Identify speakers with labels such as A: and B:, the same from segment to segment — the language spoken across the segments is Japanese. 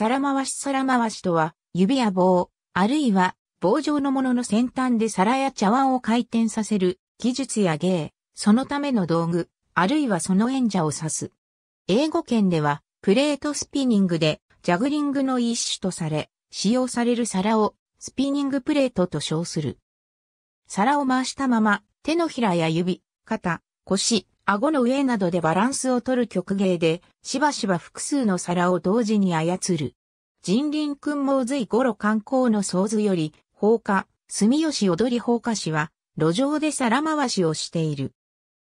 A: 皿回し皿回しとは、指や棒、あるいは棒状のものの先端で皿や茶碗を回転させる技術や芸、そのための道具、あるいはその演者を指す。英語圏では、プレートスピニングで、ジャグリングの一種とされ、使用される皿を、スピニングプレートと称する。皿を回したまま、手のひらや指、肩、腰、顎の上などでバランスを取る曲芸で、しばしば複数の皿を同時に操る。人林君も随五路観光の想図より、放火、住吉踊り放火師は、路上で皿回しをしている。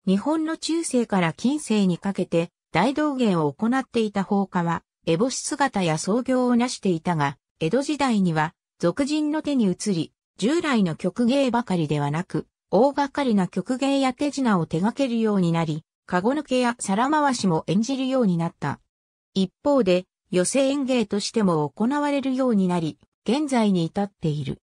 A: 日本の中世から近世にかけて、大道芸を行っていた放火は、烏帽子姿や創業を成していたが、江戸時代には、俗人の手に移り、従来の曲芸ばかりではなく、大掛かりな曲芸や手品を手掛けるようになり、籠抜けや皿回しも演じるようになった。一方で、寄せ演芸としても行われるようになり、現在に至っている。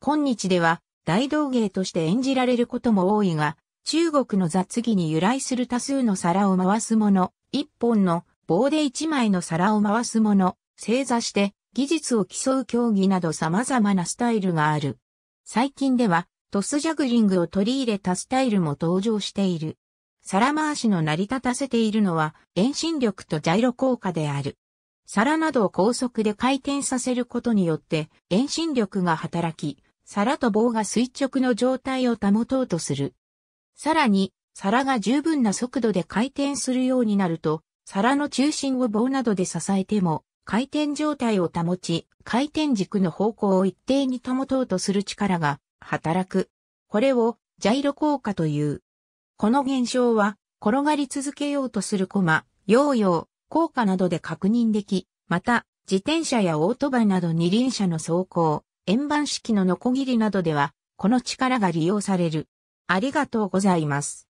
A: 今日では、大道芸として演じられることも多いが、中国の雑技に由来する多数の皿を回すもの、一本の棒で一枚の皿を回すもの、正座して技術を競う競技など様々なスタイルがある。最近ではトスジャグリングを取り入れたスタイルも登場している。皿回しの成り立たせているのは遠心力とジャイロ効果である。皿などを高速で回転させることによって遠心力が働き、皿と棒が垂直の状態を保とうとする。さらに、皿が十分な速度で回転するようになると、皿の中心を棒などで支えても、回転状態を保ち、回転軸の方向を一定に保とうとする力が働く。これをジャイロ効果という。この現象は転がり続けようとするコマ、ヨーヨー、効果などで確認でき、また自転車やオートバイなど二輪車の走行、円盤式のノコギリなどでは、この力が利用される。ありがとうございます。